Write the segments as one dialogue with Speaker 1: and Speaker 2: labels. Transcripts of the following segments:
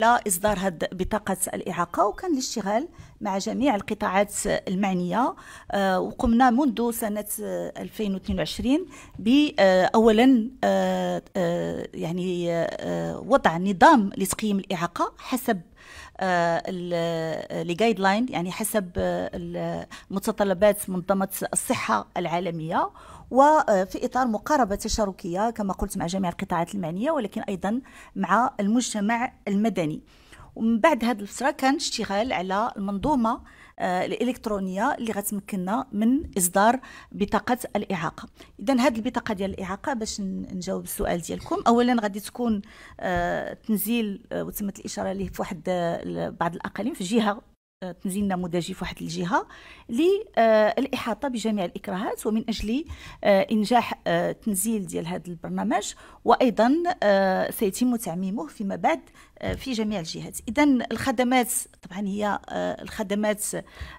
Speaker 1: لإصدار هذه بطاقة الإعاقة وكان الاشتغال مع جميع القطاعات المعنية آه، وقمنا منذ سنة 2022 آه، بأولا آه، يعني وضع نظام لتقييم الإعاقة حسب آه، لجايد آه، لاين يعني حسب آه، متطلبات منظمه الصحه العالميه وفي اطار مقاربه تشاركيه كما قلت مع جميع القطاعات المعنيه ولكن ايضا مع المجتمع المدني ومن بعد هذه الفتره كان اشتغال على المنظومه آه، الالكترونيه اللي غتمكننا من اصدار بطاقه الاعاقه اذا هذه البطاقه ديال الاعاقه باش نجاوب السؤال ديالكم اولا غادي تكون آه، تنزيل آه، وتمت الاشاره ليه في واحد بعض الاقاليم في جهه تنزيل نموذجي في واحد الجهه للاحاطه بجميع الاكراهات ومن اجل انجاح تنزيل ديال هذا البرنامج وايضا سيتم تعميمه فيما بعد آه، في جميع الجهات اذا الخدمات طبعا هي آه، الخدمات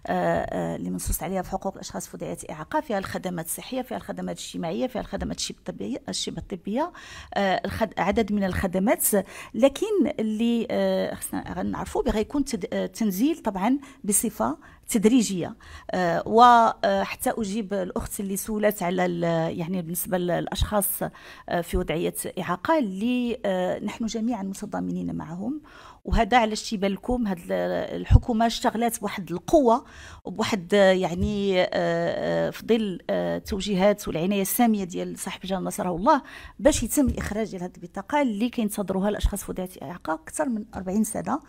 Speaker 1: آه، اللي منصوص عليها في حقوق الاشخاص في وضعيه اعاقه فيها الخدمات الصحيه فيها الخدمات الاجتماعيه فيها الخدمات الشبه الطبيه الطبيه عدد من الخدمات لكن اللي خصنا نعرفوا غيكون تنزيل طبعا بصفه تدريجيه آه، وحتى اجيب الاخت اللي سولت على يعني بالنسبه للاشخاص آه، في وضعيه اعاقه اللي آه، نحن جميعا متضامنين معهم وهذا على يبان هاد الحكومه اشتغلات بواحد القوه وبواحد يعني في ظل التوجيهات والعنايه الساميه ديال صاحب الجلاله نصره الله باش يتم الاخراج ديال هذه البطاقه اللي كينتظروها الاشخاص في ذات اعاقه اكثر من 40 سنه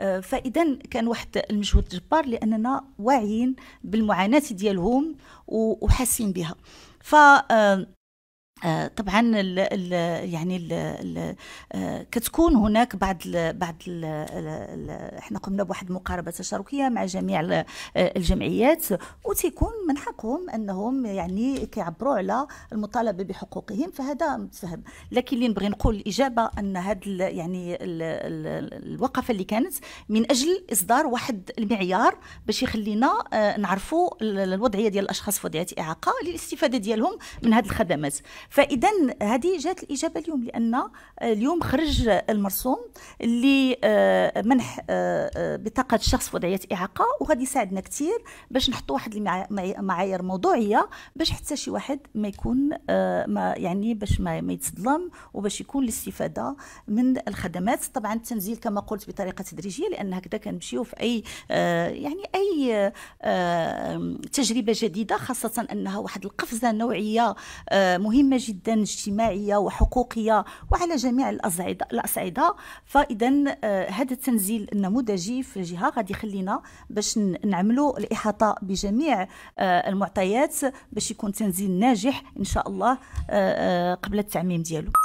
Speaker 1: آه، فاذا كان واحد المجهود جبار لاننا واعيين بالمعاناه ديالهم وحاسين بها ف آه، آه، طبعا ال ال يعني ال الـ آه، كتكون هناك بعض ال بعض الـ الـ احنا قمنا بواحد المقاربه تشاركيه مع جميع آه، الجمعيات وتيكون من حقهم انهم يعني كيعبروا على المطالبه بحقوقهم فهذا متفهم لكن اللي نبغي نقول الاجابه ان هذا يعني الـ الـ الوقفه اللي كانت من اجل اصدار واحد المعيار باش يخلينا نعرفوا الوضعيه ديال الاشخاص في وضعيه اعاقه للاستفاده ديالهم من هذه الخدمات فاذا هذه جات الاجابه اليوم لان آه، اليوم خرج المرسوم اللي آه، منح آه، بطاقه شخص وضعيه اعاقه وغادي يساعدنا كثير باش نحطوا واحد المعايير موضوعيه باش حتى شي واحد ما يكون ما يعني باش ما يتظلم وباش يكون الاستفاده من الخدمات طبعا التنزيل كما قلت بطريقه تدريجيه لان هكذا كنمشيو في اي يعني اي تجربه جديده خاصه انها واحد القفزه نوعيه مهمه مهمة جدا اجتماعية وحقوقية وعلى جميع الأصعدة, فإذا آه، هذا التنزيل النموذجي في الجهة غادي يخلينا باش نعملوا الإحاطة بجميع آه، المعطيات باش يكون تنزيل ناجح إن شاء الله آه، قبل التعميم ديالو